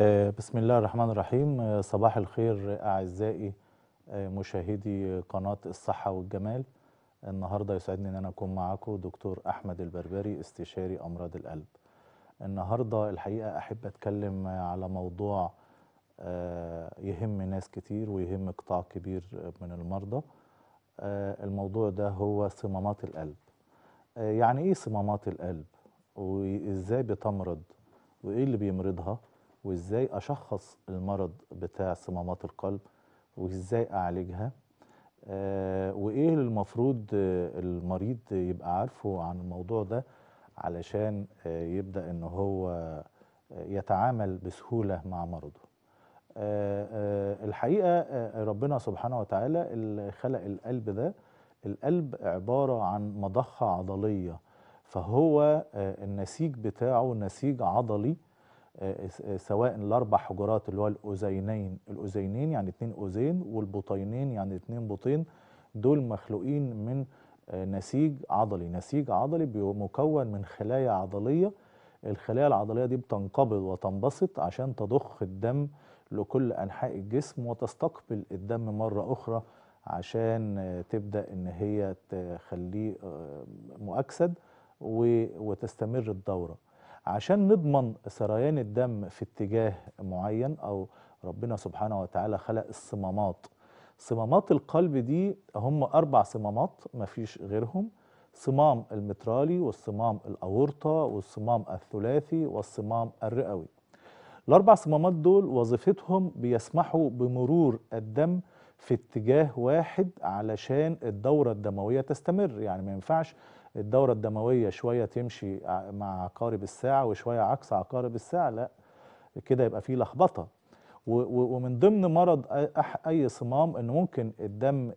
آه، بسم الله الرحمن الرحيم آه، صباح الخير أعزائي آه، مشاهدي قناة الصحة والجمال النهاردة يسعدني أن أنا أكون معاكم دكتور أحمد البربري استشاري أمراض القلب النهاردة الحقيقة أحب أتكلم على موضوع يهم ناس كتير ويهم قطاع كبير من المرضى الموضوع ده هو صمامات القلب يعني إيه صمامات القلب وإزاي بتمرض وإيه اللي بيمرضها وازاي اشخص المرض بتاع صمامات القلب وازاي اعالجها آه وايه المفروض المريض يبقى عارفه عن الموضوع ده علشان آه يبدا ان هو آه، يتعامل بسهوله مع مرضه آه، آه، الحقيقه ربنا سبحانه وتعالى اللي خلق القلب ده القلب عباره عن مضخه عضليه فهو النسيج بتاعه نسيج عضلي سواء الاربع حجرات اللي هو الاذينين الاذينين يعني اتنين اذين والبطينين يعني اتنين بطين دول مخلوقين من آه، نسيج عضلي نسيج عضلي مكون من خلايا عضليه الخلايا العضليه دي بتنقبض وتنبسط عشان تضخ الدم لكل انحاء الجسم وتستقبل الدم مره اخرى عشان آه، تبدا ان هي تخليه آه، مؤكسد وتستمر الدوره عشان نضمن سريان الدم في اتجاه معين أو ربنا سبحانه وتعالى خلق الصمامات صمامات القلب دي هم أربع صمامات مفيش غيرهم صمام المترالي والصمام الأورطة والصمام الثلاثي والصمام الرئوي الأربع صمامات دول وظيفتهم بيسمحوا بمرور الدم في اتجاه واحد علشان الدورة الدموية تستمر يعني ما ينفعش الدورة الدموية شوية تمشي مع عقارب الساعة وشوية عكس عقارب الساعة لا كده يبقى فيه لخبطة ومن ضمن مرض أي صمام أنه ممكن الدم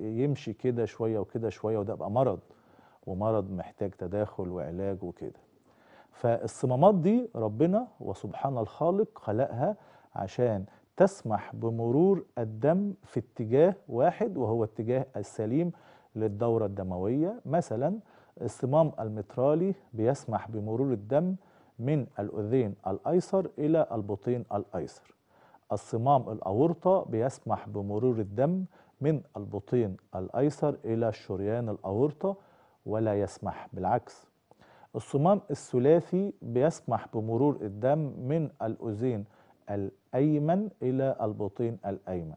يمشي كده شوية وكده شوية وده يبقى مرض ومرض محتاج تداخل وعلاج وكده فالصمامات دي ربنا وسبحان الخالق خلقها عشان تسمح بمرور الدم في اتجاه واحد وهو اتجاه السليم للدورة الدموية مثلا الصمام المترالي بيسمح بمرور الدم من الأذين الأيسر إلى البطين الأيسر الصمام الأورطة بيسمح بمرور الدم من البطين الأيسر إلى الشريان الأورطة ولا يسمح بالعكس الصمام الثلاثي بيسمح بمرور الدم من الأذين الأيمن إلى البطين الأيمن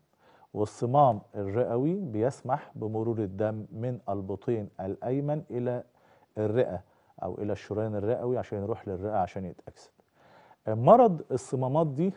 والصمام الرئوي بيسمح بمرور الدم من البطين الأيمن إلى الرئة أو إلى الشريان الرئوي عشان يروح للرئة عشان يتأكسد مرض الصمامات دي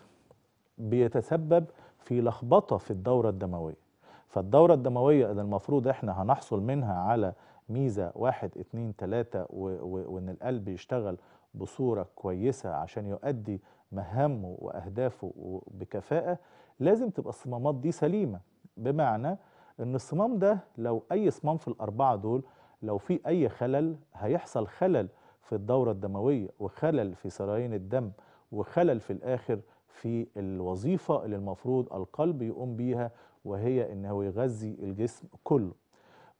بيتسبب في لخبطة في الدورة الدموية فالدورة الدموية اللي المفروض احنا هنحصل منها على ميزة واحد اتنين تلاتة وان القلب يشتغل بصورة كويسة عشان يؤدي مهامه وأهدافه بكفاءة لازم تبقى الصمامات دي سليمة بمعنى ان الصمام ده لو اي صمام في الاربعة دول لو في اي خلل هيحصل خلل في الدورة الدموية وخلل في سرايين الدم وخلل في الاخر في الوظيفة اللي المفروض القلب يقوم بيها وهي انه يغذي الجسم كله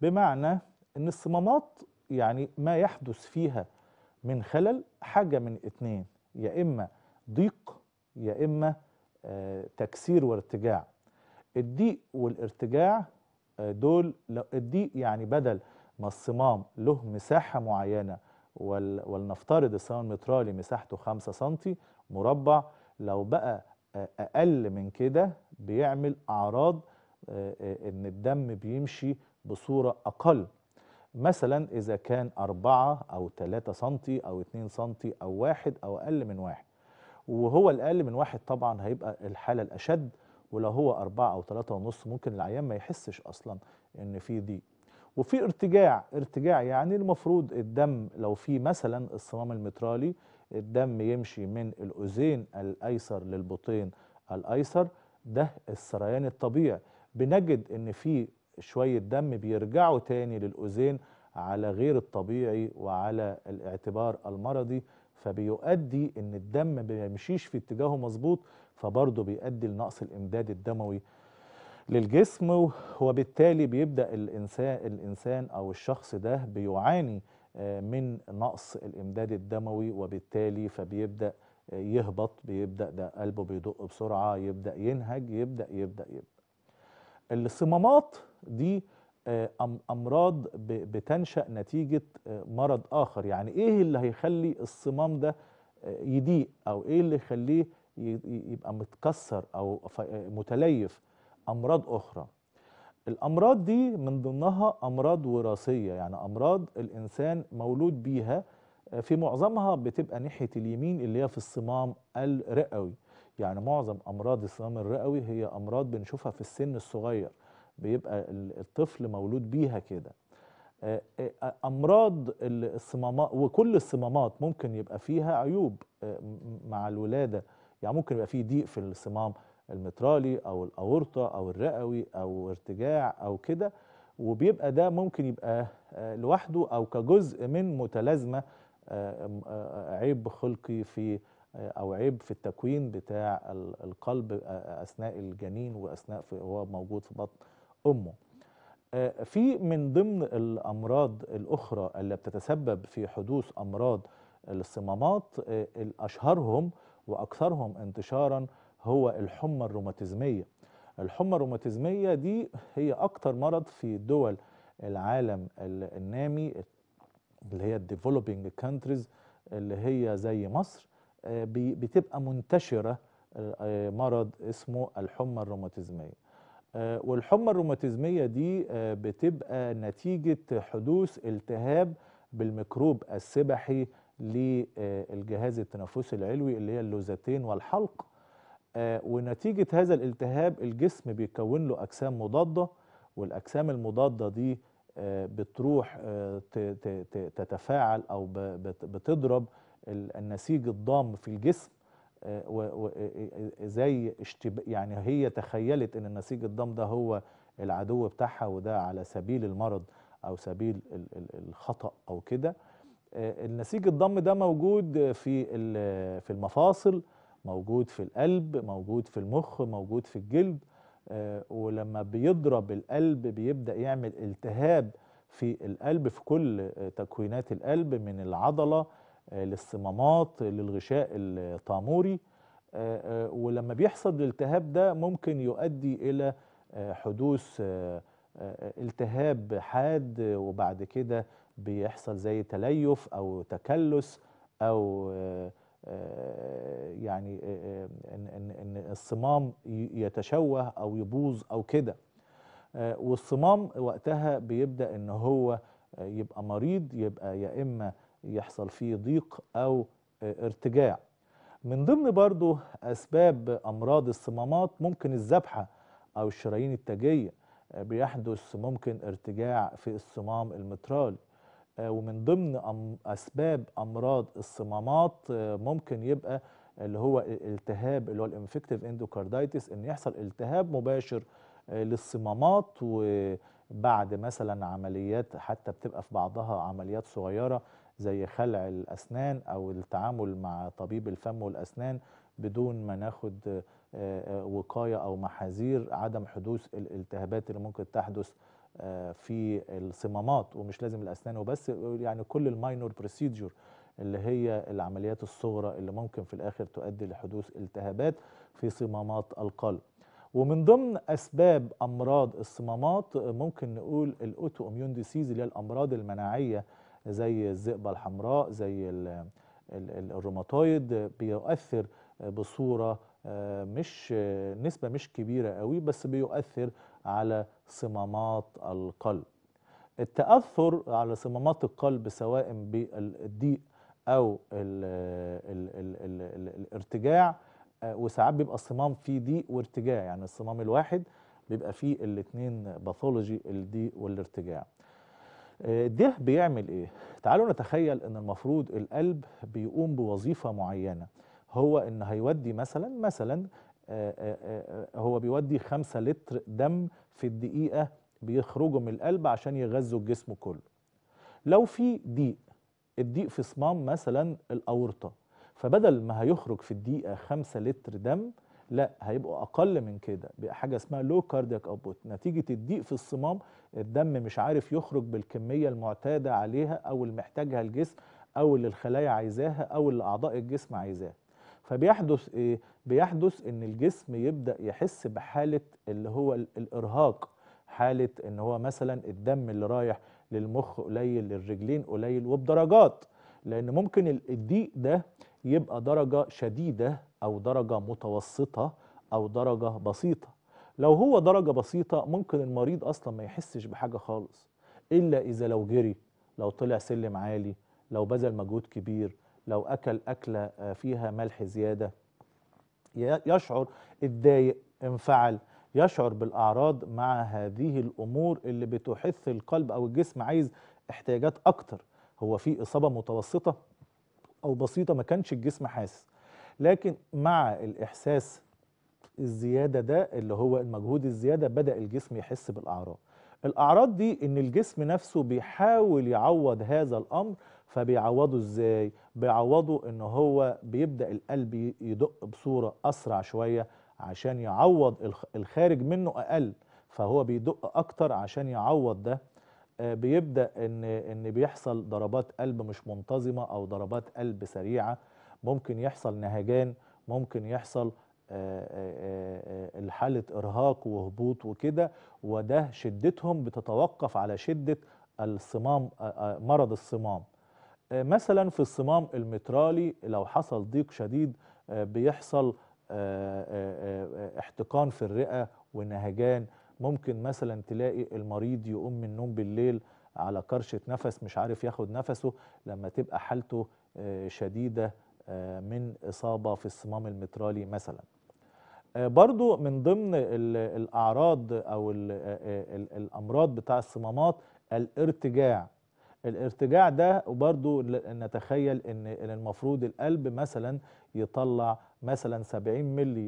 بمعنى ان الصمامات يعني ما يحدث فيها من خلل حاجة من اتنين يا اما ضيق يا اما تكسير وارتجاع الضيق والارتجاع آه، دول الضيق يعني بدل ما الصمام له مساحة معينة ولنفترض الصمام المترالي مساحته 5 سم مربع لو بقى آه، أقل من كده بيعمل أعراض آه، إن الدم بيمشي بصورة أقل مثلا إذا كان 4 أو 3 سم أو 2 سم أو 1 أو أقل من 1 وهو الأقل من واحد طبعا هيبقى الحالة الأشد ولو هو أربعة أو ثلاثة ونص ممكن العيان ما يحسش أصلا إن في ضيق وفي ارتجاع ارتجاع يعني المفروض الدم لو في مثلا الصمام المترالي الدم يمشي من الأذين الأيسر للبطين الأيسر ده السريان الطبيعي بنجد إن في شوية دم بيرجعوا تاني للأذين على غير الطبيعي وعلى الاعتبار المرضي فبيؤدي ان الدم ما بيمشيش في اتجاهه مظبوط فبرضه بيؤدي لنقص الامداد الدموي للجسم وبالتالي بيبدا الانسان الانسان او الشخص ده بيعاني آه، من نقص الامداد الدموي وبالتالي فبيبدا آه، يهبط بيبدا ده قلبه بيدق بسرعه يبدا ينهج يبدا يبدا يبدا الصمامات دي آه، امراض بتنشا نتيجه آه، مرض اخر يعني ايه اللي هيخلي الصمام ده آه، يضيق او ايه اللي يخليه يبقى متكسر او متليف امراض اخرى الامراض دي من ضمنها امراض وراثيه يعني امراض الانسان مولود بيها في معظمها بتبقى ناحيه اليمين اللي هي في الصمام الرئوي يعني معظم امراض الصمام الرئوي هي امراض بنشوفها في السن الصغير بيبقى الطفل مولود بيها كده آه، آه، امراض الصمامات وكل الصمامات ممكن يبقى فيها عيوب آه، مع الولاده يعني ممكن يبقى فيه ضيق في الصمام المترالي او الاورطه او الرئوي او ارتجاع او كده وبيبقى ده ممكن يبقى لوحده او كجزء من متلازمه عيب خلقي في او عيب في التكوين بتاع القلب اثناء الجنين واثناء هو موجود في بطن أمه آه، في من ضمن الأمراض الأخرى اللي بتتسبب في حدوث أمراض الصمامات آه، أشهرهم وأكثرهم انتشارا هو الحمى الروماتيزمية الحمى الروماتيزمية دي هي أكتر مرض في دول العالم النامي اللي هي الديفلوبينج كانتريز اللي هي زي مصر آه، بتبقى منتشرة مرض اسمه الحمى الروماتيزمية آه، والحمى الروماتيزمية دي آه، بتبقى نتيجة حدوث التهاب بالميكروب السبحي للجهاز التنفسي العلوي اللي هي اللوزتين والحلق آه، ونتيجة هذا الالتهاب الجسم بيكون له أجسام مضادة والأجسام المضادة دي بتروح تتفاعل أو بتضرب النسيج الضام في الجسم آه، آه، آه، زي يعني هي تخيلت ان النسيج الضم ده هو العدو بتاعها وده على سبيل المرض او سبيل الخطا او كده النسيج الضم ده موجود في في المفاصل موجود في القلب موجود في المخ موجود في الجلد ولما بيضرب القلب بيبدا يعمل التهاب في القلب في كل تكوينات القلب من العضله آه، للصمامات للغشاء الطاموري آه، آه، ولما بيحصل الالتهاب ده ممكن يؤدي إلى حدوث التهاب حاد وبعد كده بيحصل زي تليف أو تكلس أو يعني ان الصمام يتشوه او يبوظ او كده والصمام وقتها بيبدا ان هو يبقى مريض يبقى يا اما يحصل فيه ضيق أو آه، ارتجاع من ضمن برضو أسباب أمراض الصمامات ممكن الذبحة أو الشرايين التاجية آه، بيحدث ممكن ارتجاع في الصمام المترالي آه، ومن ضمن أسباب أمراض الصمامات ممكن يبقى اللي هو التهاب اللي هو الانفكتيف اندوكاردايتس ان يحصل التهاب مباشر للصمامات وبعد مثلا عمليات حتى بتبقى في بعضها عمليات صغيره زي خلع الأسنان أو التعامل مع طبيب الفم والأسنان بدون ما ناخد آه، آه، وقاية أو محاذير عدم حدوث الالتهابات اللي ممكن تحدث آه، في الصمامات ومش لازم الأسنان وبس يعني كل الماينور بروسيدجر اللي هي العمليات الصغرى اللي ممكن في الآخر تؤدي لحدوث التهابات في صمامات القلب ومن ضمن أسباب أمراض الصمامات ممكن نقول الأوتو أميون ديسيز اللي هي الأمراض المناعية زي الزئبة الحمراء زي الروماتويد بيؤثر بصوره آه، مش نسبه مش كبيره قوي بس بيؤثر على صمامات القلب التاثر على صمامات القلب سواء بالضيق او الـ الـ الـ الـ الـ الارتجاع آه، وساعات بيبقى الصمام فيه ضيق وارتجاع يعني الصمام الواحد بيبقى فيه الاثنين باثولوجي الضيق والارتجاع آه، ده بيعمل ايه؟ تعالوا نتخيل ان المفروض القلب بيقوم بوظيفة معينة هو ان هيودي مثلا مثلا آه، آه، هو بيودي 5 لتر دم في الدقيقة بيخرجوا من القلب عشان يغذوا الجسم كله لو في ضيق الضيق في صمام مثلا الأورطة فبدل ما هيخرج في الدقيقة 5 لتر دم لا هيبقوا اقل من كده حاجه اسمها لو كاردياك اوتبوت نتيجه الضيق في الصمام الدم مش عارف يخرج بالكميه المعتاده عليها او اللي محتاجها الجسم او اللي الخلايا عايزاها او اللي اعضاء الجسم عايزاها فبيحدث ايه بيحدث ان الجسم يبدا يحس بحاله اللي هو الارهاق حاله ان هو مثلا الدم اللي رايح للمخ قليل للرجلين قليل وبدرجات لان ممكن الضيق ده يبقى درجه شديده أو درجة متوسطة أو درجة بسيطة لو هو درجة بسيطة ممكن المريض أصلا ما يحسش بحاجة خالص إلا إذا لو جري لو طلع سلم عالي لو بذل مجهود كبير لو أكل أكلة آه، فيها ملح زيادة يشعر اتضايق انفعل يشعر بالأعراض مع هذه الأمور اللي بتحث القلب أو الجسم عايز احتياجات أكتر هو في إصابة متوسطة أو بسيطة ما كانش الجسم حاسس لكن مع الإحساس الزيادة ده اللي هو المجهود الزيادة بدأ الجسم يحس بالأعراض الأعراض دي إن الجسم نفسه بيحاول يعوض هذا الأمر فبيعوضه إزاي؟ بيعوضه إن هو بيبدأ القلب يدق بصورة أسرع شوية عشان يعوض الخارج منه أقل فهو بيدق أكتر عشان يعوض ده آه، بيبدأ إن إن بيحصل ضربات قلب مش منتظمة أو ضربات قلب سريعة ممكن يحصل نهجان ممكن يحصل آه، آه، آه، حالة إرهاق وهبوط وكده وده شدتهم بتتوقف على شدة الصمام مرض الصمام مثلا في الصمام المترالي لو حصل ضيق شديد بيحصل احتقان في الرئة ونهجان ممكن مثلا تلاقي المريض يقوم من النوم بالليل على كرشة نفس مش عارف ياخد نفسه لما تبقى حالته شديدة آه، من إصابة في الصمام المترالي مثلا آه، برضو من ضمن الأعراض أو آه، الأمراض بتاع الصمامات الارتجاع الارتجاع ده وبرضو نتخيل ان المفروض القلب مثلا يطلع مثلا 70 ملي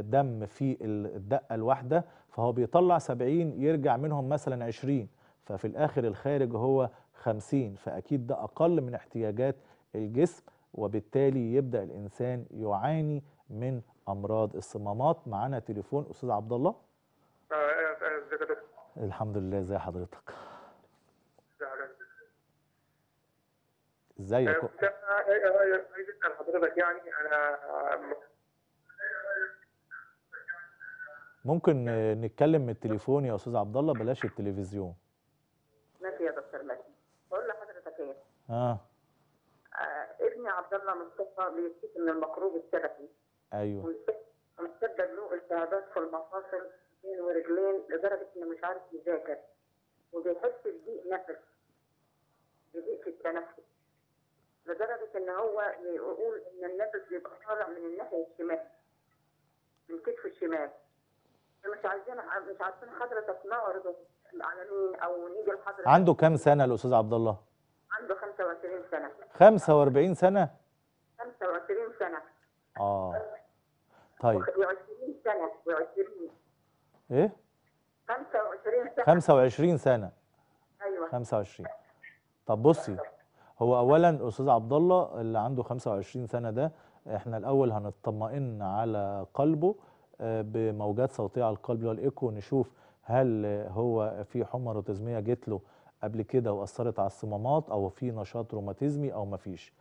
دم في الدقة الواحدة فهو بيطلع 70 يرجع منهم مثلا 20 ففي الآخر الخارج هو 50 فأكيد ده أقل من احتياجات الجسم وبالتالي يبدا الانسان يعاني من امراض الصمامات معانا تليفون استاذ عبد الله آه، آه، آه، الحمد لله ازي حضرتك ازيك عايز اسال حضرتك يعني انا ممكن نتكلم من التليفون يا استاذ عبد الله بلاش التلفزيون ماشي يا دكتور ماشي بقول لحضرتك ايه اه الله مصطفى بيشتكي من المكروب الشرفي ايوه ومسدد له التهابات في المفاصل بين ورجلين لدرجه انه مش عارف يذاكر وبيحس بضيق نفس بضيق في التنفس لدرجه ان هو يقول ان النفس بيبقى طالع من الناحيه الشمال من كتفه الشمال مش عايزين مش عارفين حضرتك نعرض على مين او نيجي لحضرتك عنده كام سنه الاستاذ عبد الله؟ عنده 25 سنه 45 سنه 25 سنه اه طيب 20 سنه و 20 ايه 25 سنه 25 سنه ايوه 25 طب بصي هو اولا استاذ عبد الله اللي عنده 25 سنه ده احنا الاول هنطمئن على قلبه آه، بموجات صوتيه على القلب اللي هو نشوف هل هو في حمى روتيزميه جت له قبل كده واثرت على الصمامات او في نشاط روماتيزمي او ما فيش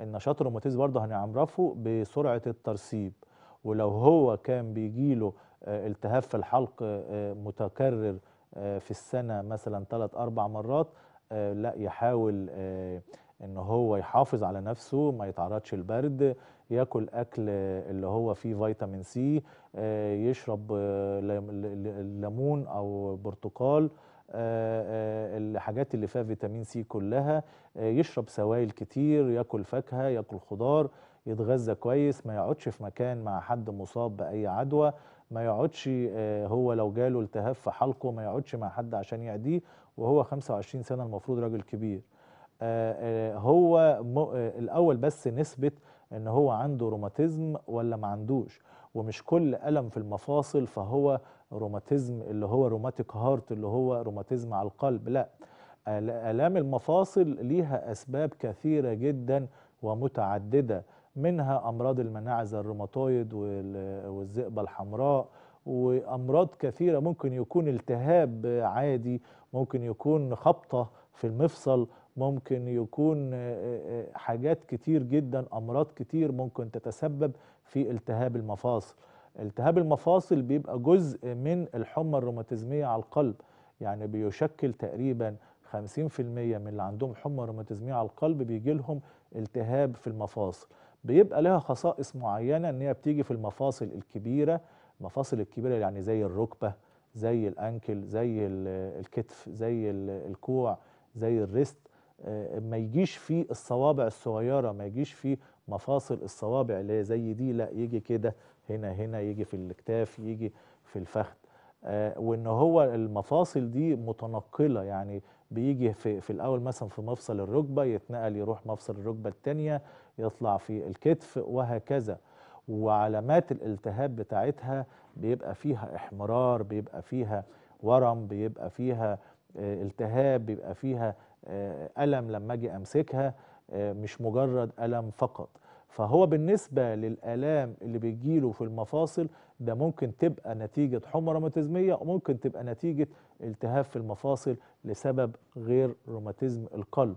النشاط الروماتيزي برضه هنعرفه بسرعه الترسيب ولو هو كان بيجيله آه، التهاب في الحلق آه، متكرر آه، في السنه مثلا ثلاث اربع مرات لا يحاول ان هو يحافظ على نفسه ما يتعرضش البرد ياكل اكل اللي هو فيه فيتامين سي يشرب ليمون او برتقال آه، آه، الحاجات اللي فيها فيتامين سي كلها آه، يشرب سوائل كتير ياكل فاكهه ياكل خضار يتغذى كويس ما يقعدش في مكان مع حد مصاب باي عدوى ما يقعدش هو لو جاله التهاب في حلقه ما يقعدش مع حد عشان يعديه وهو 25 سنه المفروض راجل كبير هو الاول بس نسبه ان هو عنده روماتيزم ولا ما عندوش ومش كل الم في المفاصل فهو روماتيزم اللي هو روماتيك هارت اللي هو روماتيزم على القلب لا آلام المفاصل ليها أسباب كثيرة جدا ومتعددة منها أمراض المناعة زي الروماتويد والذئبة الحمراء وأمراض كثيرة ممكن يكون التهاب عادي ممكن يكون خبطة في المفصل ممكن يكون حاجات كتير جدا أمراض كتير ممكن تتسبب في التهاب المفاصل التهاب المفاصل بيبقى جزء من الحمى الروماتيزمية على القلب يعني بيشكل تقريبا 50% من اللي عندهم حمى روماتيزمية على القلب بيجي لهم التهاب في المفاصل بيبقى لها خصائص معينة ان هي بتيجي في المفاصل الكبيرة المفاصل الكبيرة يعني زي الركبة زي الانكل زي الكتف زي الكوع زي الريست آه، ما يجيش في الصوابع الصغيرة ما يجيش في مفاصل الصوابع اللي هي زي دي لا يجي كده هنا هنا يجي في الاكتاف يجي في الفخذ آه، وان هو المفاصل دي متنقله يعني بيجي في, في الاول مثلا في مفصل الركبه يتنقل يروح مفصل الركبه الثانيه يطلع في الكتف وهكذا وعلامات الالتهاب بتاعتها بيبقى فيها احمرار بيبقى فيها ورم بيبقى فيها آه، التهاب بيبقى فيها آه، ألم لما اجي امسكها مش مجرد ألم فقط فهو بالنسبة للآلام اللي بيجيله في المفاصل ده ممكن تبقى نتيجة حمى روماتيزمية وممكن تبقى نتيجة التهاب في المفاصل لسبب غير روماتيزم القلب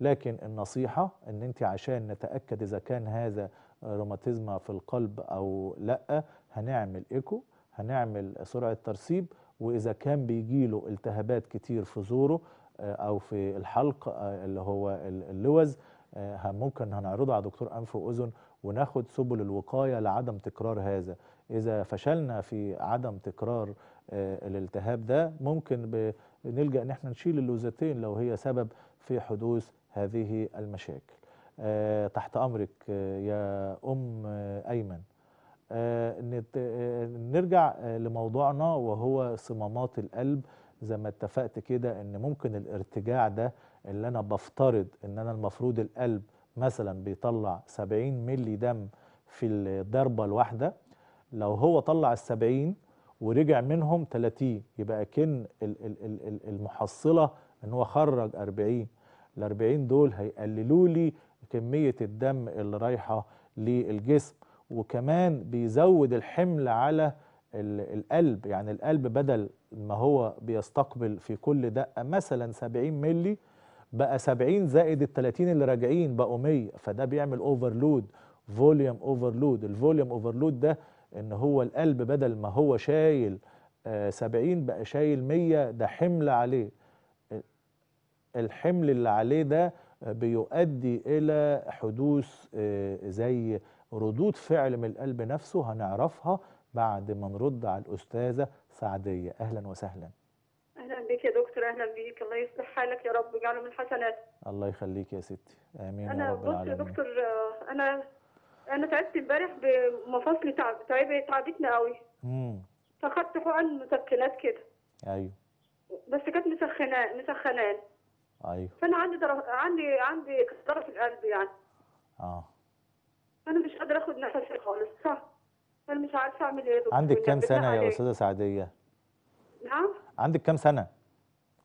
لكن النصيحة ان انت عشان نتأكد اذا كان هذا روماتيزما في القلب او لا هنعمل ايكو هنعمل سرعة ترسيب واذا كان بيجيله التهابات كتير في زوره آه، او في الحلق آه، اللي هو اللوز آه، ممكن هنعرضه على دكتور أنف وأذن وناخد سبل الوقاية لعدم تكرار هذا إذا فشلنا في عدم تكرار آه، الالتهاب ده ممكن نلجأ إن احنا نشيل اللوزتين لو هي سبب في حدوث هذه المشاكل آه، تحت أمرك يا أم أيمن نرجع لموضوعنا وهو صمامات القلب زي ما اتفقت كده ان ممكن الارتجاع ده اللي انا بفترض ان انا المفروض القلب مثلا بيطلع 70 ملي دم في الضربه الواحده لو هو طلع ال 70 ورجع منهم 30 يبقى كان المحصله ان هو خرج 40 ال 40 دول هيقللوا لي كميه الدم اللي رايحه للجسم وكمان بيزود الحمل على القلب يعني القلب بدل ما هو بيستقبل في كل دقه مثلا 70 ملي بقى 70 زائد ال 30 اللي راجعين بقوا 100 فده بيعمل اوفرلود فوليوم اوفرلود الفوليوم اوفرلود ده ان هو القلب بدل ما هو شايل 70 آه، بقى شايل 100 ده حمل عليه الحمل اللي عليه ده بيؤدي الى حدوث آه، زي ردود فعل من القلب نفسه هنعرفها بعد ما نرد على الاستاذه سعديه اهلا وسهلا اهلا بك يا دكتور اهلا بيك الله يصلح حالك يا رب ويجعله من حسناتك الله يخليك يا ستي امين أنا يا رب العالمين انا بص يا دكتور انا انا تعبت امبارح بمفاصل تعب تعب تعبتني قوي امم فاخدت حقن مسكنات كده ايوه بس كانت مسخنة مسخنان ايوه فانا عندي درف... عندي عندي ضرب في القلب يعني اه انا مش قادره اخد نفسي خالص صح انا مش عارفه اعمل ايه دكتور عندك كام سنه يا استاذه سعديه نعم عندك كام سنه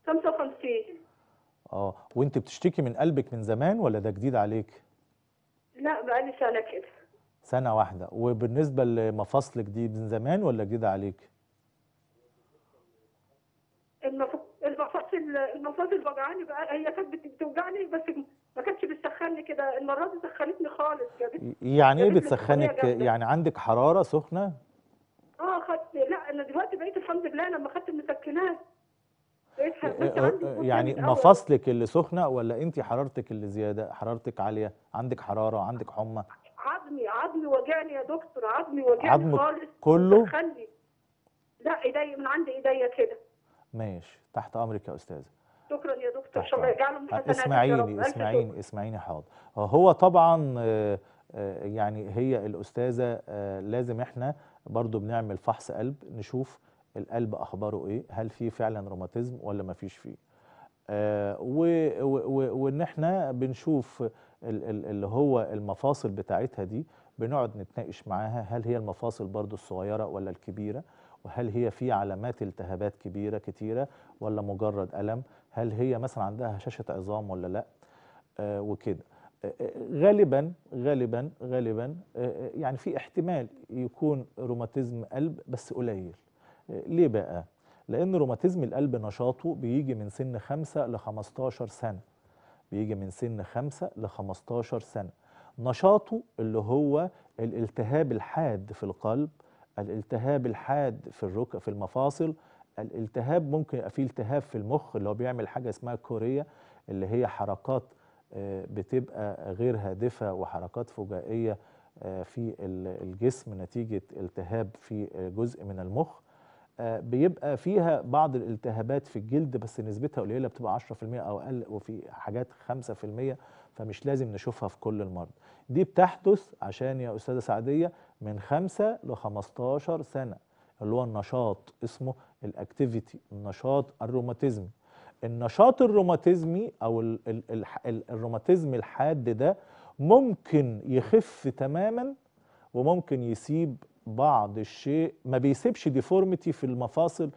55 اه وانت بتشتكي من قلبك من زمان ولا ده جديد عليك لا بقالي سنه كده سنه واحده وبالنسبه لمفاصلك دي من زمان ولا جديد عليك المفاصل المفاصل وجعاني بقى هي كانت بتوجعني بس ما كانتش بتسخني كده المره دي سخنتني خالص جابت يعني ايه بتسخنك يعني عندك حراره سخنه اه خدت لا انا دلوقتي بقيت الحمد لله لما خدت المسكنات بقيت إيه، إيه، عندي إيه، يعني مفاصلك اللي سخنه ولا انت حرارتك اللي زياده حرارتك عاليه عندك حراره عندك حمى عظمي عظمي وجعني يا دكتور عظمي وجعني عظمك خالص كله خلي لا ايدي من عند ايديا كده ماشي تحت امرك يا استاذه شكرا يا دكتور طيب، شكرا طيب. يجعله من اسمعيني اسمعيني اسمعيني حاضر هو طبعا آه، آه، يعني هي الاستاذه آه، لازم احنا برضو بنعمل فحص قلب نشوف القلب اخباره ايه هل في فعلا روماتيزم ولا ما فيش فيه آه وان احنا بنشوف اللي هو المفاصل بتاعتها دي بنقعد نتناقش معاها هل هي المفاصل برضو الصغيره ولا الكبيره وهل هي في علامات التهابات كبيره كتيره ولا مجرد الم هل هي مثلا عندها هشاشه عظام ولا لا آه وكده غالبا غالبا غالبا آه، آه، يعني في احتمال يكون روماتيزم قلب بس قليل آه، ليه بقى؟ لأن روماتيزم القلب نشاطه بيجي من سن 5 ل 15 سنة بيجي من سن 5 ل 15 سنة نشاطه اللي هو الالتهاب الحاد في القلب الالتهاب الحاد في الركب في المفاصل الالتهاب ممكن يبقى في التهاب في المخ اللي هو بيعمل حاجة اسمها كوريا اللي هي حركات بتبقى غير هادفة وحركات فجائية آه، في الجسم نتيجة التهاب في جزء من المخ آه، بيبقى فيها بعض الالتهابات في الجلد بس نسبتها قليلة بتبقى 10% أو أقل وفي حاجات 5% فمش لازم نشوفها في كل المرضى دي بتحدث عشان يا أستاذة سعدية من 5 ل 15 سنة اللي هو النشاط اسمه الاكتيفيتي النشاط الروماتيزمي النشاط الروماتيزمي او الروماتيزم الحاد ده ممكن يخف تماما وممكن يسيب بعض الشيء ما بيسيبش ديفورميتي في المفاصل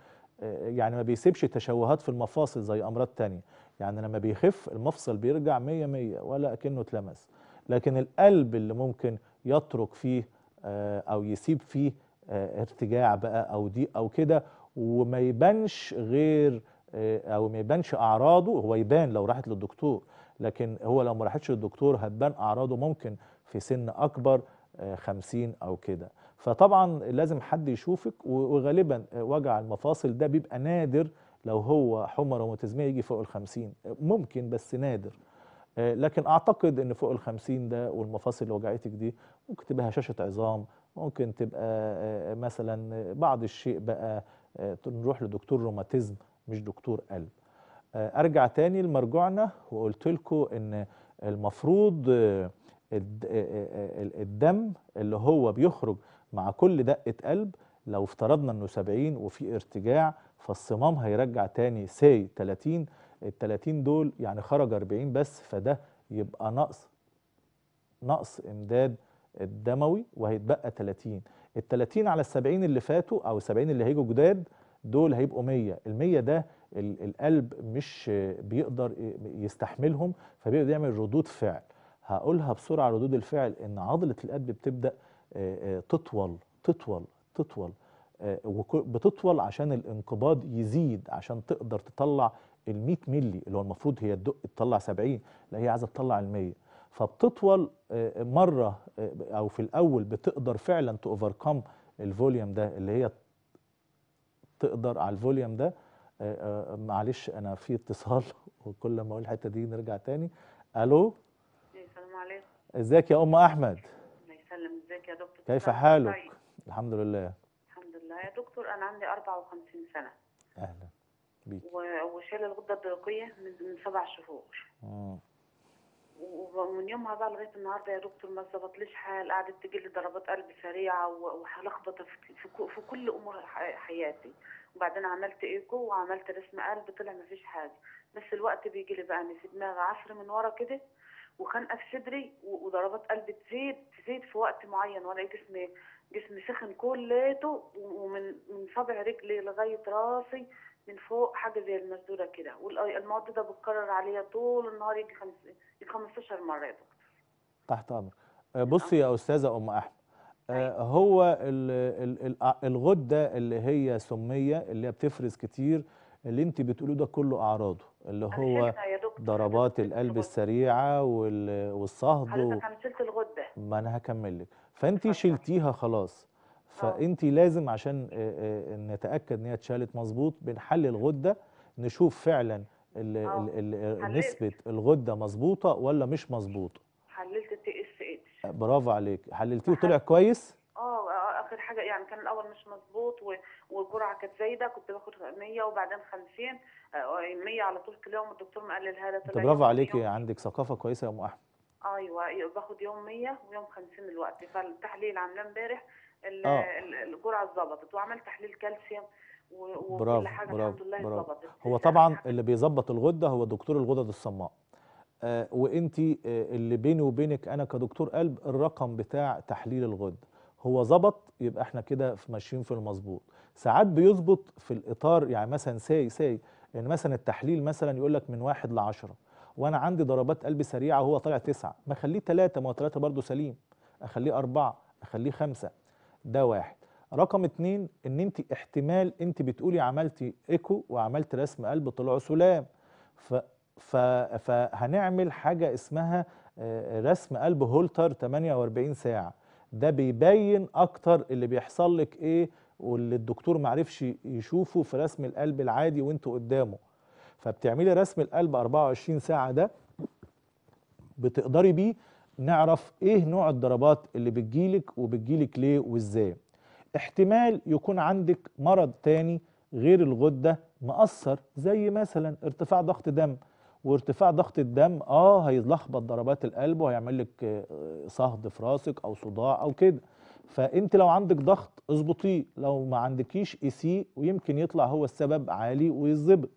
آه، يعني ما بيسيبش تشوهات في المفاصل زي امراض تانية يعني لما بيخف المفصل بيرجع مية مية ولا اكنه اتلمس لكن القلب اللي ممكن يترك فيه آه، او يسيب فيه آه، ارتجاع بقى او ضيق او كده وما يبانش غير آه، او ما يبانش اعراضه هو يبان لو راحت للدكتور لكن هو لو ما راحتش للدكتور هتبان اعراضه ممكن في سن اكبر آه، خمسين او كده فطبعا لازم حد يشوفك وغالبا آه، وجع المفاصل ده بيبقى نادر لو هو حمى روماتيزميه يجي فوق الخمسين ممكن بس نادر لكن اعتقد ان فوق الخمسين ده والمفاصل اللي وجعتك دي ممكن تبقى هشاشه عظام ممكن تبقى مثلا بعض الشيء بقى نروح لدكتور روماتيزم مش دكتور قلب آه، ارجع تاني لمرجوعنا وقلت لكم ان المفروض آه، آه، الدم اللي هو بيخرج مع كل دقه قلب لو افترضنا انه 70 وفي ارتجاع فالصمام هيرجع تاني سي 30 ال 30 دول يعني خرج 40 بس فده يبقى نقص نقص امداد الدموي وهيتبقى 30 ال 30 على ال 70 اللي فاتوا او 70 اللي هيجوا جداد دول هيبقوا 100 ال100 ده القلب مش بيقدر يستحملهم فبيقدر يعمل ردود فعل هقولها بسرعه ردود الفعل ان عضله القلب بتبدا تطول تطول تطول بتطول عشان الانقباض يزيد عشان تقدر تطلع ال 100 مللي اللي هو المفروض هي تدق تطلع 70 لا هي عايزه تطلع ال 100 فبتطول مره او في الاول بتقدر فعلا توفركم الفوليوم ده اللي هي تقدر على الفوليوم ده آه، آه، معلش انا في اتصال وكل ما اقول الحته دي نرجع تاني الو إيه، السلام عليكم ازيك يا ام احمد الله يسلم ازيك يا دكتور كيف حالك طيب. الحمد لله الحمد لله يا دكتور انا عندي 54 سنه اهلا بيك وشايله الغده الدرقيه من سبع شهور امم ومن يومها بقى لغايه النهارده يا دكتور ما ظبطليش حال قعدت تجيلي ضربات قلب سريعه ولخبطه في كل امور حياتي وبعدين عملت ايكو وعملت رسم قلب طلع ما فيش حاجه بس الوقت بيجي لي بقى في دماغي عفر من ورا كده وخنقه في صدري وضربات قلب تزيد تزيد في وقت معين والاقي جسمي جسمي سخن كليته ومن من صابع رجلي لغايه راسي من فوق حاجه زي المسدوده كده والمواد ده بتكرر عليا طول النهار يجي 15 مره يا دكتور تحت امر بصي يا استاذه ام احمد آه، أيوة. هو آه، الغده اللي هي سميه اللي هي بتفرز كتير اللي انت بتقوليه ده كله اعراضه اللي هو ضربات القلب السريعه والصهد حضرتك انا شلت الغده ما انا هكمل لك فانت شلتيها خلاص اه. فانت لازم عشان آه، آه، نتاكد ان هي اتشالت مظبوط بنحلل غده نشوف فعلا الـ الـ الـ نسبه الغده مظبوطه ولا مش مظبوطه حللت التي اس اتش برافو عليك حللتيه وطلع كويس اه اخر حاجه يعني كان الاول مش مظبوط والجرعه كانت زايده كنت باخد 100 وبعدين 50 100 على طول كل يوم الدكتور مقللها لي برافو عليكي عندك ثقافه كويسه يا ام احمد ايوه باخد يوم 100 ويوم 50 دلوقتي فالتحليل عاملاه امبارح الجرعه آه. اتظبطت وعملت تحليل كالسيوم وكل حاجه برافو الحمد لله اتظبطت هو يعني طبعا اللي بيظبط الغده هو دكتور الغدد الصماء آه وانت آه، اللي بيني وبينك انا كدكتور قلب الرقم بتاع تحليل الغده هو ظبط يبقى احنا كده ماشيين في المظبوط ساعات بيظبط في الاطار يعني مثلا ساي ساي يعني مثلا التحليل مثلا يقول لك من واحد لعشرة وانا عندي ضربات قلب سريعه وهو طالع تسعة ما اخليه ثلاثة ما هو ثلاثة برضه سليم اخليه أربعة اخليه خمسة ده واحد رقم اتنين ان انت احتمال انت بتقولي عملتي ايكو وعملت رسم قلب طلع سلام ف ف فهنعمل حاجه اسمها آه، رسم قلب هولتر 48 ساعه ده بيبين اكتر اللي بيحصل لك ايه واللي الدكتور معرفش يشوفه في رسم القلب العادي وانت قدامه فبتعملي رسم القلب 24 ساعه ده بتقدري بيه نعرف ايه نوع الضربات اللي بتجيلك وبتجيلك ليه وازاي احتمال يكون عندك مرض تاني غير الغدة مأثر زي مثلا ارتفاع ضغط دم وارتفاع ضغط الدم اه هيلخبط ضربات القلب وهيعمل لك آه، صهد في راسك او صداع او كده فانت لو عندك ضغط اظبطيه لو ما عندكيش قيسيه ويمكن يطلع هو السبب عالي ويتظبط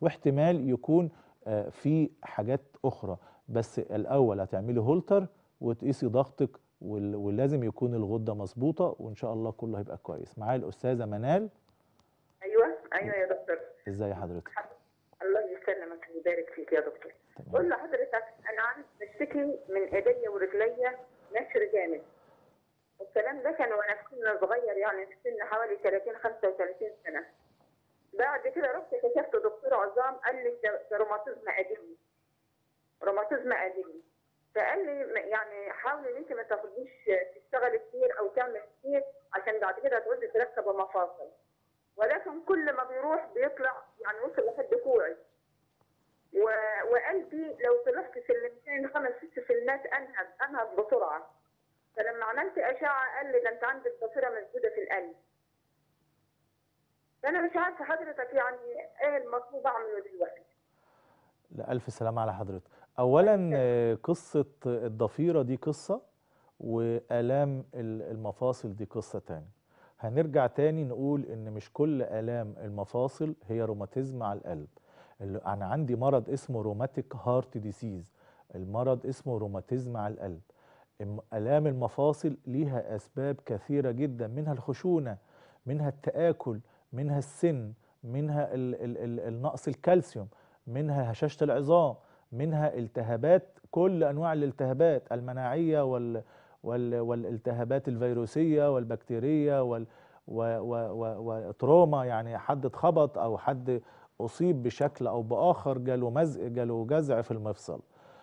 واحتمال يكون آه، في حاجات اخرى بس الاول هتعملي هولتر وتقيسي ضغطك ولازم يكون الغده مظبوطه وان شاء الله كله هيبقى كويس معايا الاستاذه منال ايوه ايوه يا دكتور ازي حضرتك الله يسلمك ويبارك فيك يا دكتور قول لحضرتك انا عندي بشتكي من ايديا ورجليا نشر جامد الكلام ده كان وانا في سن صغير يعني في سن حوالي 30 35 سنه بعد كده رحت كشفت دكتور عظام قال لي ده روماتيزم قديم روماتيزم قديم فقال لي يعني حاولي ان انت ما تاخديش تشتغلي كتير او تعمل كتير عشان بعد كده تعوزي تركب مفاصل ولكن كل ما بيروح بيطلع يعني وصل لحد كوعي و... وقلبي لو طلعت سلمتين خمس ست سلمات انهب انهب بسرعه فلما عملت اشعه قال لي ده انت عندك بصيره مسدوده في القلب فانا مش عارفه حضرتك يعني ايه المطلوب اعمله دلوقتي لا الف سلامه على حضرتك اولا قصه الضفيره دي قصه والام المفاصل دي قصه تانية هنرجع تاني نقول ان مش كل الام المفاصل هي روماتيزم على القلب انا عندي مرض اسمه روماتيك هارت ديسيز المرض اسمه روماتيزم على القلب الام المفاصل ليها اسباب كثيره جدا منها الخشونه منها التاكل منها السن منها ال النقص الكالسيوم منها هشاشه العظام منها التهابات كل انواع الالتهابات المناعيه وال وال والالتهابات الفيروسيه والبكتيريه وال وتروما يعني حد اتخبط او حد اصيب بشكل او باخر جاله مزق جاله جزع في المفصل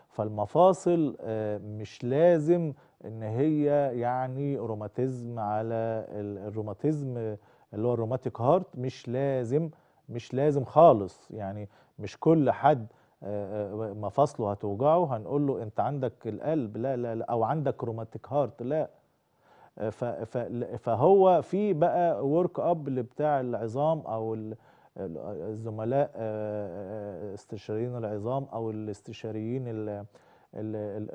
فالمفاصل آه، مش لازم ان هي يعني روماتيزم على الروماتيزم اللي هو الروماتيك هارت مش لازم مش لازم خالص يعني مش كل حد آه، آه، مفاصله هتوجعه هنقول له انت عندك القلب لا لا, لا او عندك روماتيك هارت لا آه، فهو في بقى ورك اب بتاع العظام او الزملاء استشاريين العظام او الاستشاريين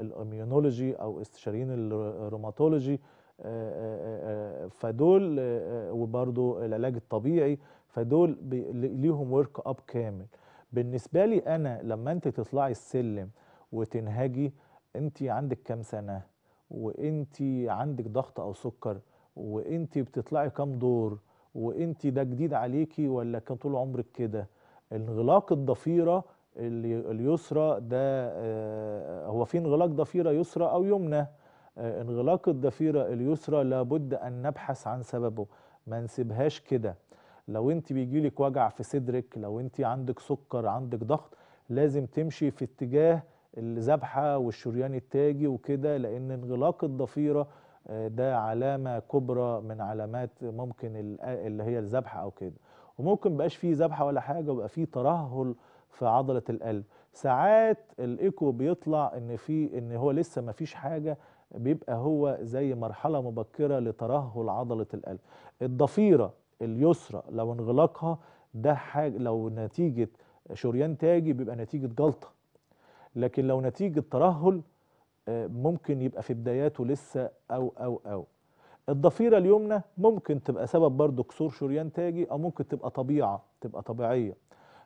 الاميونولوجي او استشاريين الروماتولوجي فدول وبرضو العلاج الطبيعي فدول ليهم ورك اب كامل بالنسبه لي انا لما انت تطلعي السلم وتنهجي انت عندك كام سنه وانت عندك ضغط او سكر وانت بتطلعي كام دور وانت ده جديد عليكي ولا كان طول عمرك كده انغلاق الضفيره اليسرى ده آه، هو في انغلاق ضفيره يسرى او يمنى آه، انغلاق الضفيره اليسرى لابد ان نبحث عن سببه ما نسيبهاش كده لو انت بيجيلك وجع في صدرك لو انت عندك سكر عندك ضغط لازم تمشي في اتجاه الذبحه والشريان التاجي وكده لان انغلاق الضفيره آه، ده علامه كبرى من علامات ممكن اللي هي الذبحه او كده وممكن بقاش فيه ذبحه ولا حاجه ويبقى فيه ترهل في عضله القلب ساعات الايكو بيطلع ان في ان هو لسه ما فيش حاجه بيبقى هو زي مرحله مبكره لترهل عضله القلب الضفيره اليسرى لو انغلاقها ده حاجة لو نتيجة شريان تاجي بيبقى نتيجة جلطة لكن لو نتيجة ترهل آه، ممكن يبقى في بداياته لسه أو أو أو الضفيرة اليمنى ممكن تبقى سبب برضو كسور شريان تاجي أو ممكن تبقى طبيعة تبقى طبيعية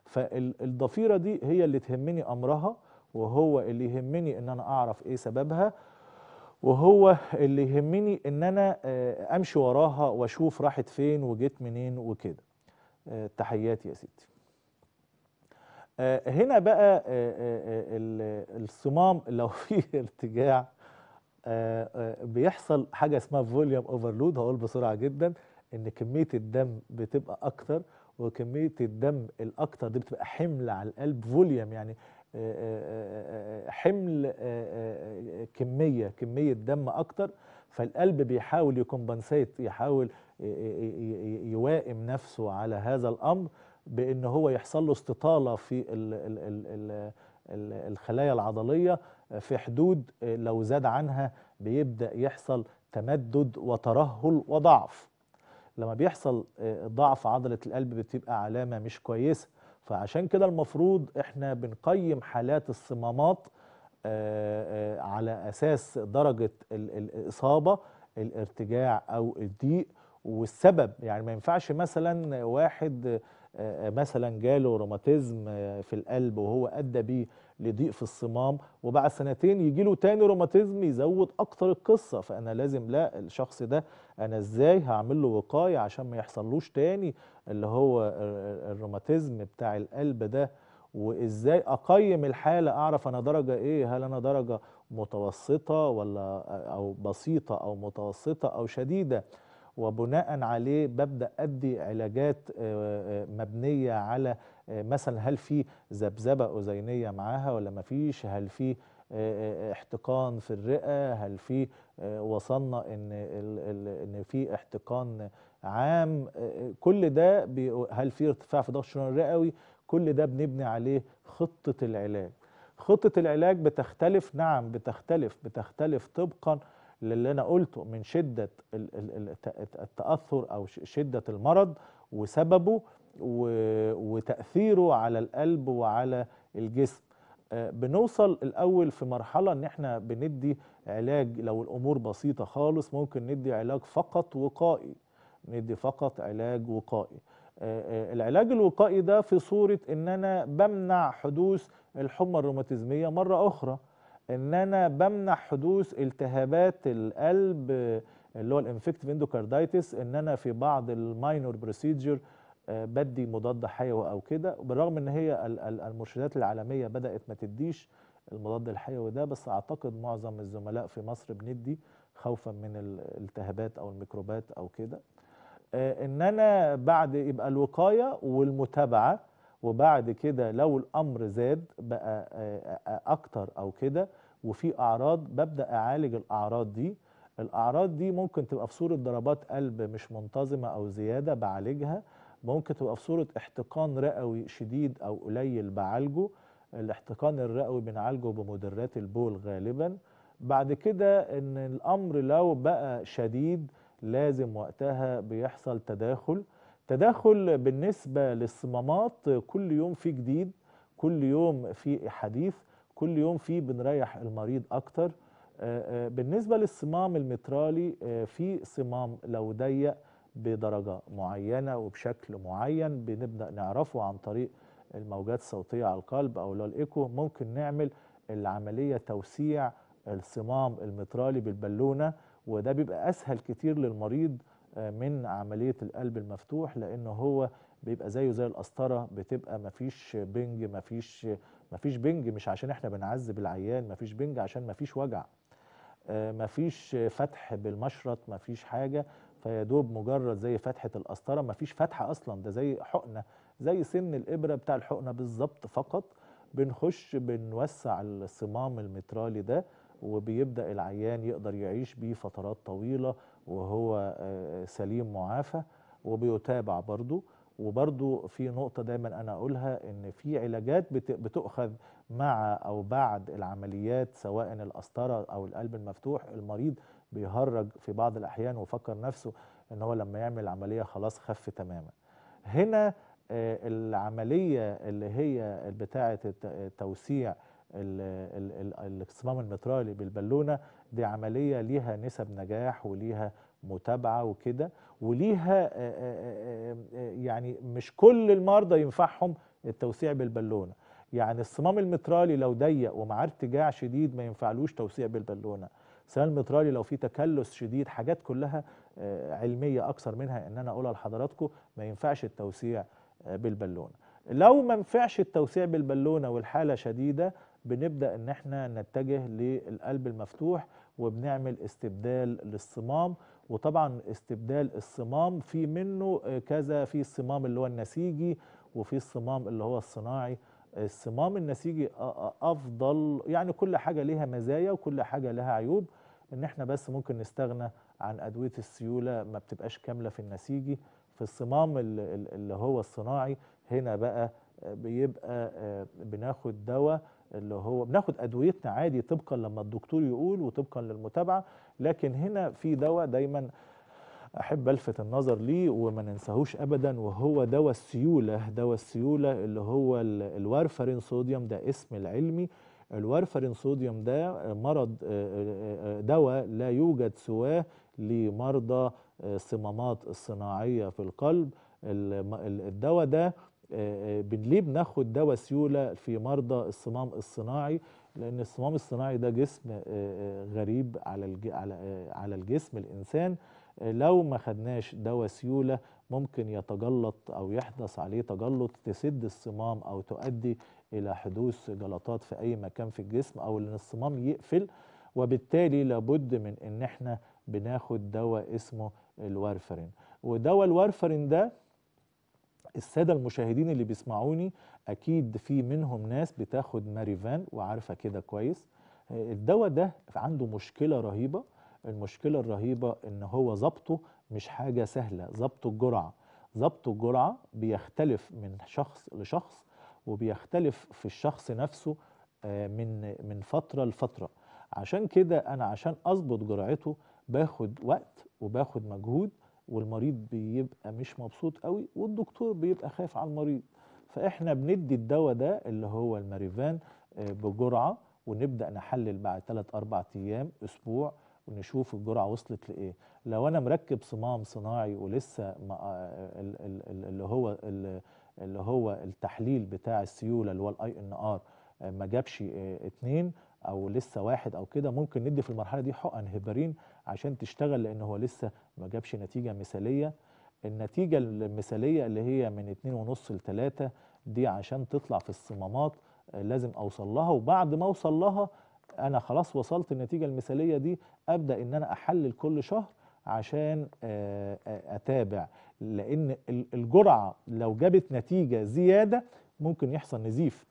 فالضفيرة دي هي اللي تهمني أمرها وهو اللي يهمني ان انا اعرف ايه سببها وهو اللي يهمني ان انا آه، امشي وراها واشوف راحت فين وجيت منين وكده آه، تحياتي يا ستي آه، هنا بقى الصمام لو فيه ارتجاع بيحصل حاجه اسمها فوليوم اوفرلود هقول بسرعه جدا ان كميه الدم بتبقى اكتر وكميه الدم الاكتر دي بتبقى حمل على القلب فوليوم يعني آه، آه، آه، حمل كميه كميه دم اكتر فالقلب بيحاول يكمبنسيت يحاول يوائم نفسه على هذا الامر بان هو يحصل له استطاله في الخلايا العضليه في حدود لو زاد عنها بيبدا يحصل تمدد وترهل وضعف لما بيحصل ضعف عضله القلب بتبقى علامه مش كويسه فعشان كده المفروض احنا بنقيم حالات الصمامات آه، آه، على اساس درجه الاصابه الارتجاع او الضيق والسبب يعني ما ينفعش مثلا واحد آه، مثلا جاله روماتيزم في القلب وهو ادى بيه لضيق في الصمام وبعد سنتين يجي له تاني روماتيزم يزود اكتر القصه فانا لازم لا الشخص ده انا ازاي هعمل له وقايه عشان ما يحصلوش تاني اللي هو الروماتيزم بتاع القلب ده وازاي اقيم الحاله اعرف انا درجه ايه هل انا درجه متوسطه ولا او بسيطه او متوسطه او شديده وبناء عليه ببدا ادي علاجات آه، آه، مبنيه على آه، مثلا هل في ذبذبه اذينيه معاها ولا ما فيش هل في احتقان في الرئه هل في وصلنا ان ان في احتقان عام كل ده هل في ارتفاع في ضغط الشريان الرئوي كل ده بنبني عليه خطه العلاج خطه العلاج بتختلف نعم بتختلف بتختلف طبقا للي انا قلته من شده التاثر او شده المرض وسببه وتاثيره على القلب وعلى الجسم آه، بنوصل الاول في مرحله ان احنا بندي علاج لو الامور بسيطه خالص ممكن ندي علاج فقط وقائي ندي فقط علاج وقائي آه، آه، العلاج الوقائي ده في صوره ان انا بمنع حدوث الحمى الروماتيزميه مره اخرى ان انا بمنع حدوث التهابات القلب اللي هو الانفكتيف اندوكاردايتس ان انا في بعض الماينور آه، بروسيجر بدي مضاد حيوي او كده بالرغم ان هي المرشدات العالميه بدات ما تديش المضاد الحيوي ده بس اعتقد معظم الزملاء في مصر بندي خوفا من الالتهابات او الميكروبات او كده آه، ان انا بعد يبقى الوقايه والمتابعه وبعد كده لو الامر زاد بقى آه، آه، آه، اكتر او كده وفي اعراض ببدا اعالج الاعراض دي الاعراض دي ممكن تبقى في صوره ضربات قلب مش منتظمه او زياده بعالجها ممكن تبقى في صوره احتقان رئوي شديد او قليل بعالجه الاحتقان الرئوي بنعالجه بمدرات البول غالبا بعد كده ان الامر لو بقى شديد لازم وقتها بيحصل تداخل تداخل بالنسبة للصمامات كل يوم في جديد كل يوم في حديث كل يوم في بنريح المريض أكتر آه، آه، بالنسبة للصمام المترالي آه، في صمام لو ضيق بدرجة معينة وبشكل معين بنبدأ نعرفه عن طريق الموجات الصوتية على القلب أو الإيكو ممكن نعمل العملية توسيع الصمام المترالي بالبالونة وده بيبقى أسهل كتير للمريض من عملية القلب المفتوح لأن هو بيبقى زيه زي القسطرة بتبقى مفيش بنج مفيش مفيش بنج مش عشان احنا بنعذب العيان مفيش بنج عشان مفيش وجع آه، مفيش فتح بالمشرط مفيش حاجة فيدوب مجرد زي فتحة القسطرة مفيش فتحة أصلا ده زي حقنة زي سن الإبرة بتاع الحقنة بالظبط فقط بنخش بنوسع الصمام المترالي ده وبيبدأ العيان يقدر يعيش بيه فترات طويلة وهو آه، سليم معافى وبيتابع برضه وبرضه في نقطة دايما أنا أقولها إن في علاجات بتؤخذ مع أو بعد العمليات سواء القسطرة أو القلب المفتوح المريض بيهرج في بعض الأحيان وفكر نفسه إن هو لما يعمل العملية خلاص خف تماما هنا آه، العملية اللي هي بتاعة توسيع الاكتصام المترالي بالبالونة دي عملية ليها نسب نجاح وليها متابعة وكده وليها آه، آه، آه، يعني مش كل المرضى ينفعهم التوسيع بالبالونة يعني الصمام المترالي لو ضيق ومعاه ارتجاع شديد ما ينفعلوش توسيع بالبالونة الصمام المترالي لو في تكلس شديد حاجات كلها علمية أكثر منها إن أنا أقولها لحضراتكم ما ينفعش التوسيع بالبالونة لو ما ينفعش التوسيع بالبالونة والحالة شديدة بنبدا ان احنا نتجه للقلب المفتوح وبنعمل استبدال للصمام وطبعا استبدال الصمام في منه كذا في الصمام اللي هو النسيجي وفي الصمام اللي هو الصناعي الصمام النسيجي افضل يعني كل حاجه ليها مزايا وكل حاجه لها عيوب ان احنا بس ممكن نستغنى عن ادويه السيوله ما بتبقاش كامله في النسيجي في الصمام اللي هو الصناعي هنا بقى بيبقى آه، بناخد دواء اللي هو بناخد ادويتنا عادي طبقا لما الدكتور يقول وطبقا للمتابعه لكن هنا في دواء دايما احب الفت النظر ليه وما ننساهوش ابدا وهو دواء السيوله دواء السيوله اللي هو الوارفرين صوديوم ده اسم العلمي الوارفرين صوديوم ده مرض آه، آه، آه، دواء لا يوجد سواه لمرضى الصمامات الصناعيه في القلب الدواء ده ليه آه، آه، بناخد دواء سيوله في مرضى الصمام الصناعي لان الصمام الصناعي ده جسم آه، غريب على على الجسم الانسان لو ما خدناش دواء سيوله ممكن يتجلط او يحدث عليه تجلط تسد الصمام او تؤدي الى حدوث جلطات في اي مكان في الجسم او ان الصمام يقفل وبالتالي لابد من ان احنا بناخد دواء اسمه الوارفرين ودواء الوارفرين ده الساده المشاهدين اللي بيسمعوني اكيد في منهم ناس بتاخد ماريفان وعارفه كده كويس الدواء ده عنده مشكله رهيبه المشكله الرهيبه ان هو ظبطه مش حاجه سهله ظبط الجرعه ظبط الجرعه بيختلف من شخص لشخص وبيختلف في الشخص نفسه آه، من من فتره لفتره عشان كده انا عشان اظبط جرعته باخد وقت وباخد مجهود والمريض بيبقى مش مبسوط قوي والدكتور بيبقى خايف على المريض فاحنا بندي الدواء ده اللي هو الماريفان آه، بجرعه ونبدا نحلل بعد 3 4 ايام اسبوع ونشوف الجرعه وصلت لايه لو انا مركب صمام صناعي ولسه آه، اللي هو اللي هو التحليل بتاع السيوله اللي هو الاي ان آه، ار ما جابش اتنين او لسه واحد او كده ممكن ندي في المرحله دي حقن هيبرين عشان تشتغل لان هو لسه ما جابش نتيجه مثاليه النتيجه المثاليه اللي هي من 2.5 ل 3 دي عشان تطلع في الصمامات آه، لازم اوصل لها وبعد ما اوصل لها انا خلاص وصلت النتيجه المثاليه دي ابدا ان انا احلل كل شهر عشان آه، آه، اتابع لان الجرعه لو جابت نتيجه زياده ممكن يحصل نزيف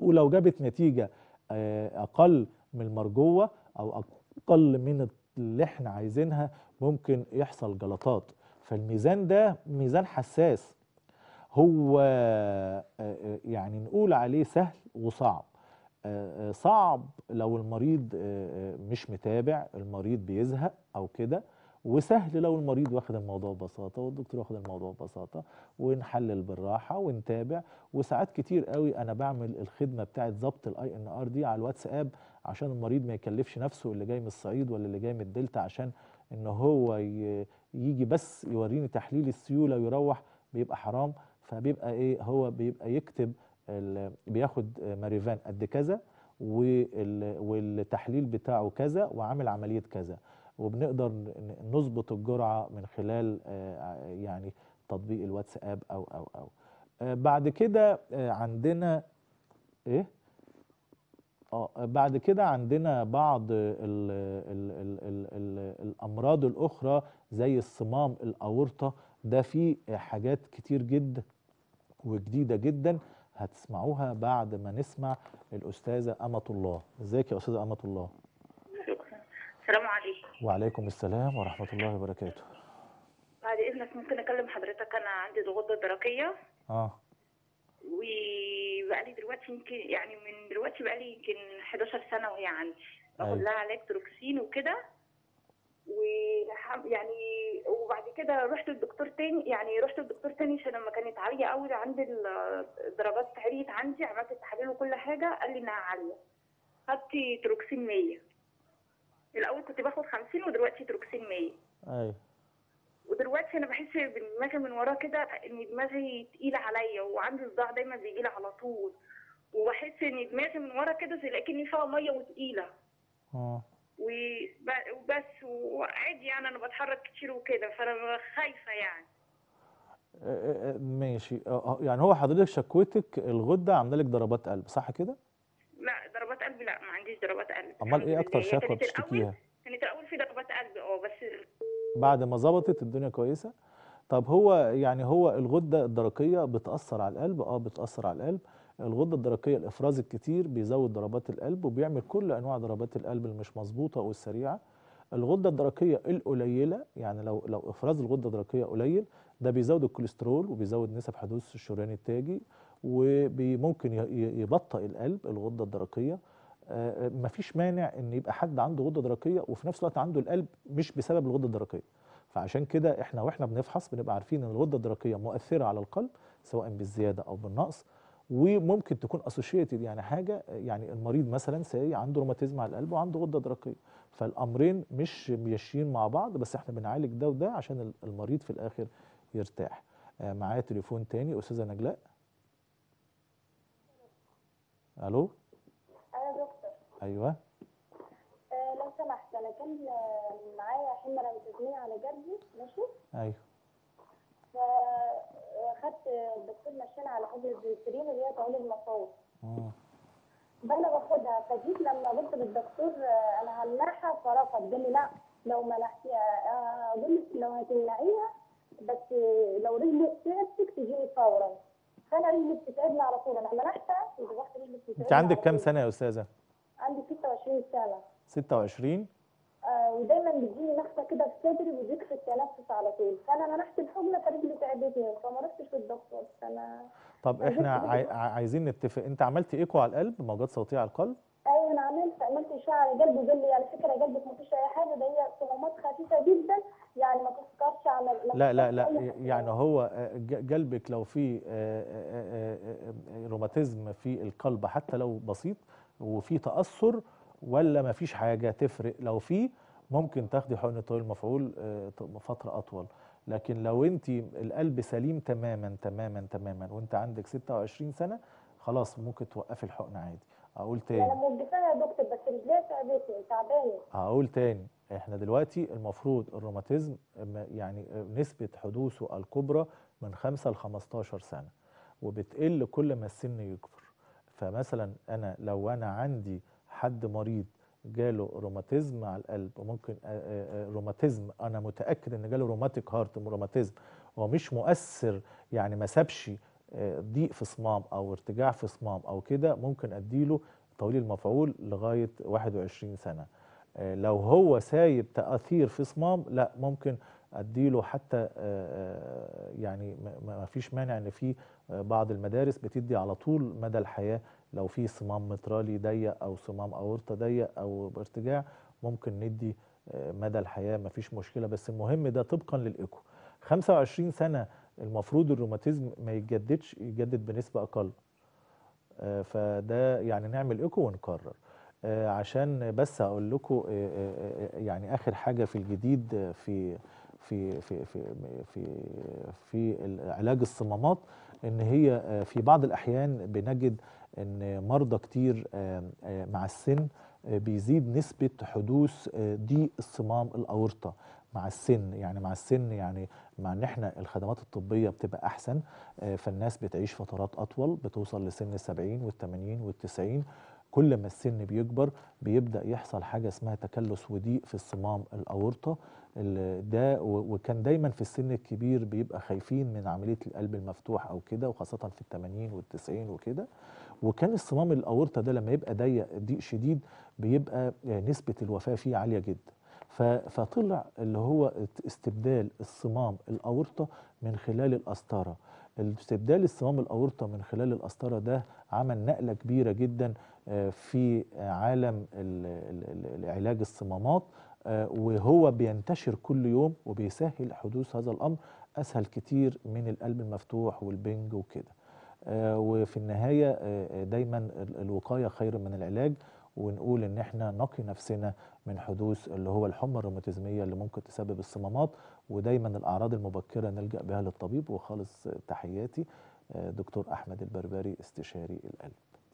ولو جابت نتيجه اقل من المرجوه او اقل من اللي احنا عايزينها ممكن يحصل جلطات فالميزان ده ميزان حساس هو آه، آه، يعني نقول عليه سهل وصعب آه، صعب لو المريض مش متابع المريض بيزهق او كده وسهل لو المريض واخد الموضوع ببساطه والدكتور واخد الموضوع ببساطه ونحلل بالراحه ونتابع وساعات كتير قوي انا بعمل الخدمه بتاعه ظبط الاي ان ار دي على الواتساب عشان المريض ما يكلفش نفسه اللي جاي من الصعيد ولا اللي جاي من الدلتا عشان ان هو يجي بس يوريني تحليل السيوله ويروح بيبقى حرام فبيبقى ايه هو بيبقى يكتب بياخد ماريفان قد كذا والتحليل بتاعه كذا وعامل عمليه كذا وبنقدر نظبط الجرعه من خلال آه، يعني تطبيق الواتساب او او او آه، بعد كده آه، عندنا ايه اه بعد كده عندنا بعض الـ الـ الـ الـ الـ الامراض الاخرى زي الصمام الاورطه ده فيه حاجات كتير جدا وجديده جدا هتسمعوها بعد ما نسمع الاستاذه امه الله ازيك يا استاذه امه الله السلام عليكم وعليكم السلام ورحمة الله وبركاته بعد إذنك ممكن أكلم حضرتك أنا عندي ضغوط درقية آه وبقالي دلوقتي يمكن يعني من دلوقتي بقالي يمكن 11 سنة وهي يعني. عندي باخد أيوة. لها علاج تروكسين وكده و يعني وبعد كده رحت للدكتور تاني يعني رحت للدكتور تاني عشان لما كانت عاليه قوي عندي الضربات عاليه عندي عملت التحاليل وكل حاجه قال لي انها عاليه خدت تروكسين 100 الاول كنت باخد 50 ودلوقتي تروكسين 100 ايوه ودلوقتي انا بحس بدماغي من وراه كده ان دماغي تقيله عليا وعندي صداع دايما بيجي لي على طول وبحس ان دماغي من ورا كده زي لكني فيها ميه وتقيله اه وبس وعادي يعني انا بتحرك كتير وكده فانا خايفه يعني آه، آه، آه، ماشي يعني هو حضرتك شكوتك الغده عامله لك ضربات قلب صح كده؟ لا ضربات قلب لا ما عنديش ضربات قلب امال ايه اكتر شكوى بتشتكيها كانت الاول في ضربات قلب اه بس بعد ما ظبطت الدنيا كويسه طب هو يعني هو الغده الدرقيه بتاثر على القلب اه بتاثر على القلب الغده الدرقيه الافراز الكتير بيزود ضربات القلب وبيعمل كل انواع ضربات القلب المش مظبوطه او السريعه الغده الدرقيه القليله يعني لو لو افراز الغده الدرقيه قليل ده بيزود الكوليسترول وبيزود نسب حدوث الشريان التاجي وممكن يبطئ القلب الغده الدرقيه آه، آه، مفيش مانع ان يبقى حد عنده غده درقيه وفي نفس الوقت عنده القلب مش بسبب الغده الدرقيه فعشان كده احنا واحنا بنفحص بنبقى عارفين ان الغده الدرقيه مؤثره على القلب سواء بالزياده او بالنقص وممكن تكون اسوشيتد يعني حاجه يعني المريض مثلا ساي عنده روماتيزم على القلب وعنده غده درقيه فالامرين مش ماشيين مع بعض بس احنا بنعالج ده وده عشان المريض في الاخر يرتاح آه، معايا تليفون تاني استاذه نجلاء الو انا دكتور ايوه أه لو سمحت انا كان آه، معايا حمى رامتزمين على جنبي ماشي ايوه فاخدت آه، الدكتور مشاني على حمى البنسلين اللي هي تعالج المفاوض فانا باخدها فجيت لما قلت للدكتور آه، انا همنعها فرفض قال لي لا لو منحتيها اقول لك لو هتمنعيها بس لو رجلك تعبتك تجيني فورا فانا رجلي بتتعبني على طول انا لما نحت رجلي بتتعبني انت عندك كام سنه يا استاذه؟ عندي 26 سنه 26 آه ودايما بتجيني نحته كده في صدري وضيق في التنفس على طول فانا منحت الحمله فرجلي تعبتني فما رحتش في الدكتور فانا طب احنا عاي... عايزين نتفق انت عملت ايكو على القلب موجات صوتيه على القلب ايوه انا عملت عملت اشعه على قلبي وقال لي على فكره قلبك ما فيش اي حاجه ده هي صمامات خفيفه جدا يعني ما تفكرش اعمل لا لا لا يعني هو آه، قلبك لو في آه، آه، روماتيزم في القلب حتى لو بسيط وفي تاثر ولا ما فيش حاجه تفرق لو في ممكن تاخدي حقن طويل المفعول فتره اطول لكن لو انت القلب سليم تماما تماما تماما وانت عندك 26 سنه خلاص ممكن توقفي الحقن عادي اقول تاني انا مدتها يا دكتور بس رجليها تعبتني تعبانه هقول تاني احنا دلوقتي المفروض الروماتيزم يعني نسبة حدوثه الكبرى من 5 ل 15 سنة وبتقل كل ما السن يكبر فمثلا انا لو انا عندي حد مريض جاله روماتيزم على القلب وممكن روماتيزم انا متاكد ان جاله روماتيك هارت روماتيزم هو مش مؤثر يعني ما سابش آه، ضيق في صمام او ارتجاع في صمام او كده ممكن اديله طويل المفعول لغايه 21 سنه لو هو سايب تأثير في صمام لا ممكن اديله حتى آه، آه، يعني ما فيش مانع ان في آه، بعض المدارس بتدي على طول مدى الحياه لو في صمام مترالي ضيق او صمام اورطه ضيق او بارتجاع ممكن ندي مدى الحياه ما فيش مشكله بس المهم ده طبقا للايكو 25 سنه المفروض الروماتيزم ما يتجددش يتجدد بنسبه اقل فده يعني نعمل ايكو ونكرر آه، عشان بس اقول لكم آه، آه، يعني اخر حاجه في الجديد في في في في في في علاج الصمامات ان هي في بعض الاحيان بنجد ان مرضى كتير مع السن بيزيد نسبه حدوث ضيق الصمام الاورطه مع السن يعني مع السن يعني مع ان احنا الخدمات الطبيه بتبقى احسن فالناس بتعيش فترات اطول بتوصل لسن ال 70 وال 80 وال 90 كل ما السن بيكبر بيبدا يحصل حاجه اسمها تكلس وضيق في الصمام الاورطه ده وكان دايما في السن الكبير بيبقى خايفين من عمليه القلب المفتوح او كده وخاصه في الثمانين والتسعين وكده وكان الصمام الاورطه ده لما يبقى ضيق ضيق شديد بيبقى نسبه الوفاه فيه عاليه جدا فطلع اللي هو استبدال الصمام الاورطه من خلال القسطره استبدال الصمام الاورطه من خلال القسطره ده عمل نقله كبيره جدا آه، في عالم علاج الصمامات آه، وهو بينتشر كل يوم وبيسهل حدوث هذا الأمر أسهل كتير من القلب المفتوح والبنج وكده آه، وفي النهاية دايما الوقاية خير من العلاج ونقول ان احنا نقي نفسنا من حدوث اللي هو الحمى الروماتيزميه اللي ممكن تسبب الصمامات ودايما الاعراض المبكره نلجا بها للطبيب وخالص تحياتي دكتور احمد البربري استشاري القلب